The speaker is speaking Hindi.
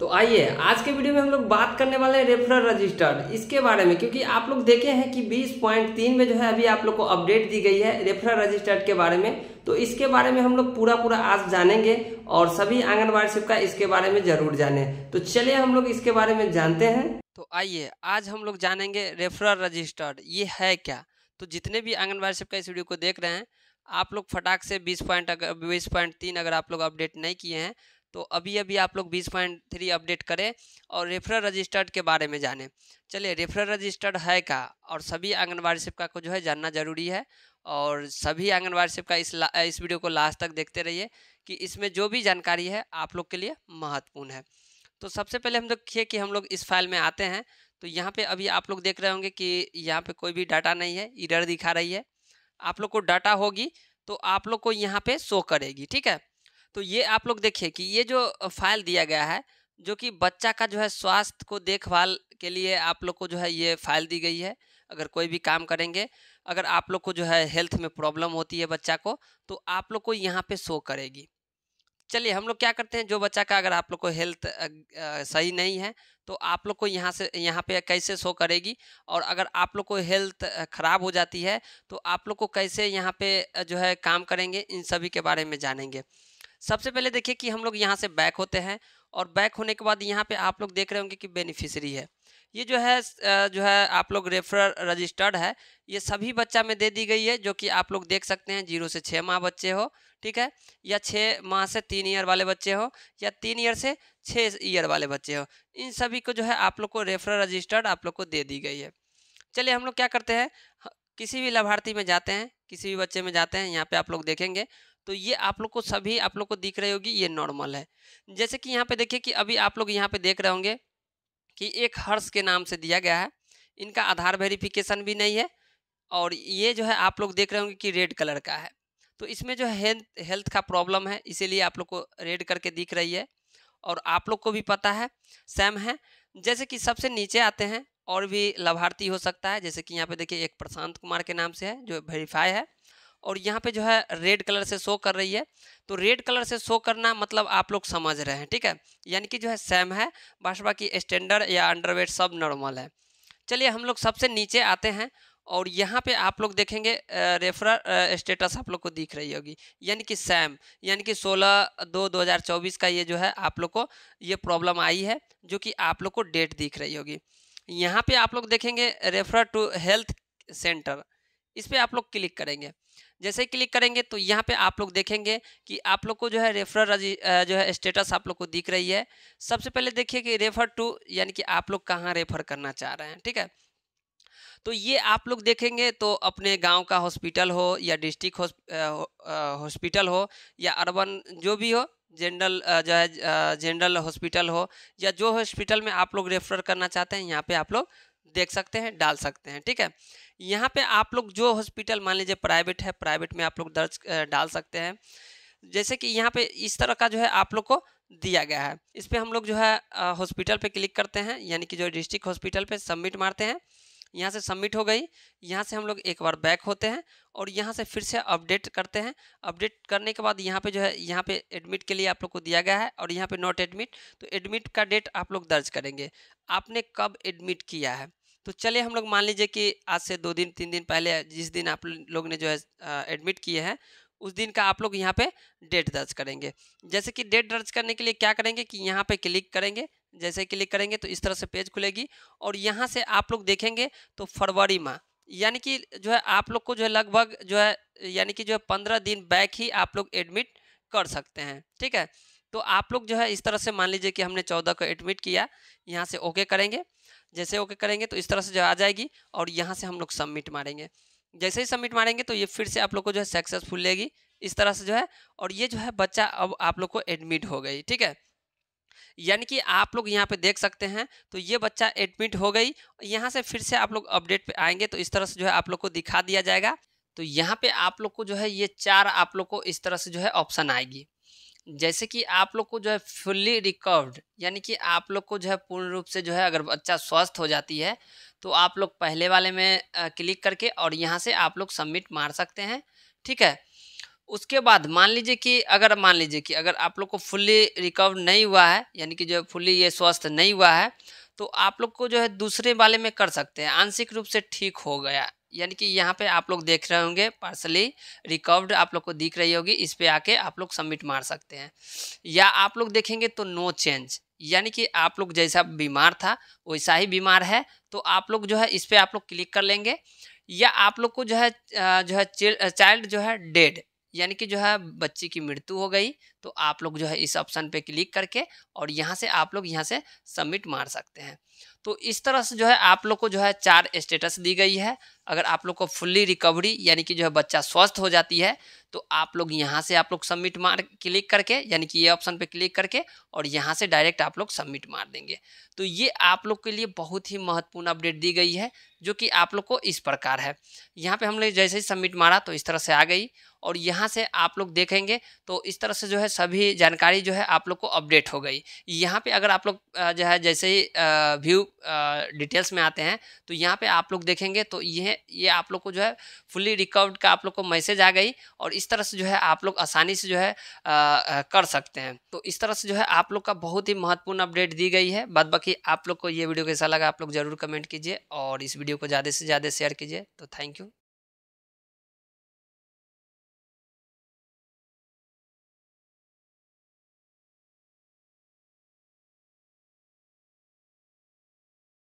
तो आइए आज के वीडियो में हम लोग बात करने वाले हैं रेफरल रजिस्टर्ड इसके बारे में क्योंकि आप लोग देखे हैं कि 20.3 में जो है अभी आप लोग को अपडेट दी गई है रेफरल रजिस्टर्ड के बारे में तो इसके बारे में हम लोग पूरा पूरा आज जानेंगे और सभी आंगनबाड़ी शिक्षा इसके बारे में जरूर जाने तो चलिए हम लोग इसके बारे में जानते हैं तो आइए आज हम लोग जानेंगे रेफरल रजिस्टर्ड ये है क्या तो जितने भी आंगनबाड़ी शिक्षा इस वीडियो को देख रहे हैं आप लोग फटाक से बीस पॉइंट अगर बीस पॉइंट तीन अगर आप लोग अपडेट नहीं किए हैं तो अभी अभी आप लोग बीस पॉइंट थ्री अपडेट करें और रेफरल रजिस्टर्ड के बारे में जानें चलिए रेफरल रजिस्टर्ड है का और सभी आंगनबाड़ी सेविका को जो है जानना जरूरी है और सभी आंगनबाड़ी सेविका इस इस वीडियो को लास्ट तक देखते रहिए कि इसमें जो भी जानकारी है आप लोग के लिए महत्वपूर्ण है तो सबसे पहले हम देखिए कि हम लोग इस फाइल में आते हैं तो यहाँ पर अभी आप लोग देख रहे होंगे कि यहाँ पे कोई भी डाटा नहीं है इडर दिखा रही है आप लोग को डाटा होगी तो आप लोग को यहाँ पे शो करेगी ठीक है तो ये आप लोग देखिए कि ये जो फाइल दिया गया है जो कि बच्चा का जो है स्वास्थ्य को देखभाल के लिए आप लोग को जो है ये फाइल दी गई है अगर कोई भी काम करेंगे अगर आप लोग को जो है हेल्थ में प्रॉब्लम होती है बच्चा को तो आप लोग को यहाँ पे शो करेगी चलिए हम लोग क्या करते हैं जो बच्चा का अगर आप लोग को हेल्थ सही नहीं है तो आप लोग को यहाँ से यहाँ पे कैसे शो करेगी और अगर आप लोग को हेल्थ ख़राब हो जाती है तो आप लोग को कैसे यहाँ पे जो है काम करेंगे इन सभी के बारे में जानेंगे सबसे पहले देखिए कि हम लोग यहाँ से बैक होते हैं और बैक होने के बाद यहाँ पे आप लोग देख रहे होंगे कि बेनिफिशरी है ये जो है जो है आप लोग रेफर रजिस्टर्ड है ये सभी बच्चा में दे दी गई है जो कि आप लोग देख सकते हैं जीरो से छः माह बच्चे हो ठीक है या छः माह से तीन ईयर वाले बच्चे हो या तीन ईयर से छः ईयर वाले बच्चे हो इन सभी को जो है आप लोग को रेफर रजिस्टर्ड आप लोग को दे दी गई है चलिए हम लोग क्या करते हैं किसी भी लाभार्थी में जाते हैं किसी भी बच्चे में जाते हैं यहाँ पे आप लोग देखेंगे तो ये आप लोग को सभी आप लोग को दिख रही होगी ये नॉर्मल है जैसे कि यहाँ पे देखिए कि अभी आप लोग यहाँ पे देख रहे होंगे कि एक हर्ष के नाम से दिया गया है इनका आधार वेरिफिकेशन भी नहीं है और ये जो है आप लोग देख रहे होंगे कि रेड कलर का है तो इसमें जो है हेल्थ हेल्थ का प्रॉब्लम है इसीलिए आप लोग को रेड करके दिख रही है और आप लोग को भी पता है सेम है जैसे कि सबसे नीचे आते हैं और भी लाभार्थी हो सकता है जैसे कि यहाँ पे देखिए एक प्रशांत कुमार के नाम से है जो वेरीफाई है और यहाँ पे जो है रेड कलर से शो कर रही है तो रेड कलर से शो करना मतलब आप लोग समझ रहे हैं ठीक है यानी कि जो है सेम है बस की स्टैंडर्ड या अंडरवेट सब नॉर्मल है चलिए हम लोग सबसे नीचे आते हैं और यहाँ पे आप लोग देखेंगे रेफर स्टेटस आप लोग को दिख रही होगी यानी कि सैम यानी कि 16 दो 2024 का ये जो है आप लोग को ये प्रॉब्लम आई है जो कि आप लोग को डेट दिख रही होगी यहाँ पे आप लोग देखेंगे रेफर टू हेल्थ सेंटर इस पर आप लोग क्लिक करेंगे जैसे क्लिक करेंगे तो यहाँ पे आप लोग देखेंगे कि आप लोग को जो है रेफर जो है स्टेटस आप लोग को दिख रही है सबसे पहले देखिए कि रेफर टू यानी कि आप लोग कहाँ रेफर करना चाह रहे हैं ठीक है तो ये आप लोग देखेंगे तो अपने गांव का हॉस्पिटल हो या डिस्ट्रिक्ट हॉस्पिटल हो या अर्बन जो भी हो जनरल जो है जनरल हॉस्पिटल हो या जो हॉस्पिटल में आप लोग रेफर करना चाहते हैं यहाँ पे आप लोग देख सकते हैं डाल सकते हैं ठीक है यहाँ पे आप लोग जो हॉस्पिटल मान लीजिए प्राइवेट है प्राइवेट में आप लोग दर्ज डाल सकते हैं जैसे कि यहाँ पे इस तरह का जो है आप लोग को दिया गया है इस पर हम लोग जो है हॉस्पिटल पे क्लिक करते हैं यानी कि जो डिस्ट्रिक्ट हॉस्पिटल पे सबमिट मारते हैं यहाँ से सबमिट हो गई यहाँ से हम लोग एक बार बैक होते हैं और यहाँ से फिर से अपडेट करते हैं अपडेट करने के बाद यहाँ पे जो है यहाँ पे एडमिट के लिए आप लोग को दिया गया है और यहाँ पे नॉट एडमिट तो एडमिट का डेट आप लोग दर्ज करेंगे आपने कब एडमिट किया है तो चलिए हम लोग मान लीजिए कि आज से दो दिन तीन दिन पहले जिस दिन आप लोग ने जो है एडमिट किए हैं उस दिन का आप लोग यहाँ पे डेट दर्ज करेंगे जैसे कि डेट दर्ज करने के लिए क्या करेंगे कि यहाँ पे क्लिक करेंगे जैसे क्लिक करेंगे तो इस तरह से पेज खुलेगी और यहाँ से आप लोग देखेंगे तो फरवरी माह यानी कि जो है आप लोग को जो है लगभग जो है यानी कि जो है पंद्रह दिन बैक ही आप लोग एडमिट कर सकते हैं ठीक है तो आप लोग जो है इस तरह से मान लीजिए कि हमने चौदह को एडमिट किया यहाँ से ओके करेंगे जैसे ओके करेंगे तो इस तरह से जो आ जाएगी और यहाँ से हम लोग सबमिट मारेंगे जैसे ही सबमिट मारेंगे तो ये फिर से आप लोग को जो है सक्सेसफुल लेगी इस तरह से जो है और ये जो है बच्चा अब आप लोग को एडमिट हो गई ठीक है यानी कि आप लोग यहाँ पे देख सकते हैं तो ये बच्चा एडमिट हो गई यहाँ से फिर से आप लोग अपडेट पे आएंगे तो इस तरह से जो है आप लोग को दिखा दिया जाएगा तो यहाँ पे आप लोग को जो है ये चार आप लोग को इस तरह से जो है ऑप्शन आएगी जैसे कि आप लोग को जो है फुल्ली रिकवर्ड यानी कि आप लोग को जो है पूर्ण रूप से जो है अगर बच्चा स्वस्थ हो जाती है तो आप लोग पहले वाले में क्लिक करके और यहाँ से आप लोग सबमिट मार सकते हैं ठीक है उसके बाद मान लीजिए कि अगर मान लीजिए कि अगर आप लोग को फुल्ली रिकवर नहीं हुआ है यानी कि जो है फुल्ली ये स्वस्थ नहीं हुआ है तो आप लोग को जो है दूसरे वाले में कर सकते हैं आंशिक रूप से ठीक हो गया यानी कि यहाँ पे आप लोग देख रहे होंगे पार्सली रिकवर्ड आप लोग को दिख रही होगी इस पर आके आप लोग सबमिट मार सकते हैं या आप लोग देखेंगे तो नो चेंज यानी कि आप लोग जैसा बीमार था वैसा ही बीमार है तो आप लोग जो है इस पर आप लोग क्लिक कर लेंगे या आप लोग को जो है जो है चाइल्ड जो है डेड यानी कि जो है बच्ची की मृत्यु हो गई तो आप लोग जो है इस ऑप्शन पे क्लिक करके और यहाँ से आप लोग यहाँ से सबमिट मार सकते हैं तो इस तरह से जो है आप लोग को जो है चार स्टेटस दी गई है अगर आप लोग को फुल्ली रिकवरी यानी कि जो है बच्चा स्वस्थ हो जाती है तो आप लोग यहाँ से आप लोग सबमिट मार क्लिक करके यानी कि ये ऑप्शन पे क्लिक करके और यहाँ से डायरेक्ट आप लोग सबमिट मार देंगे तो ये आप लोग के लिए बहुत ही महत्वपूर्ण अपडेट दी गई है जो कि आप लोग को इस प्रकार है यहाँ पे हमने जैसे ही सबमिट मारा तो इस तरह से आ गई और यहाँ से आप लोग देखेंगे तो इस तरह से जो है सभी जानकारी जो है आप लोग को अपडेट हो गई यहाँ पे अगर आप लोग जो है जैसे ही व्यू डिटेल्स में आते हैं तो यहाँ पे आप लोग देखेंगे तो ये ये आप लोग को जो है फुली रिकवर्ड का आप लोग को मैसेज आ गई और इस तरह से जो है आप लोग आसानी से जो है आ, आ, कर सकते हैं तो इस तरह से जो है आप लोग का बहुत ही महत्वपूर्ण अपडेट दी गई है बाद बाकी आप लोग को ये वीडियो कैसा लगा आप लोग ज़रूर कमेंट कीजिए और इस वीडियो को ज़्यादा से ज़्यादा शेयर कीजिए तो थैंक यू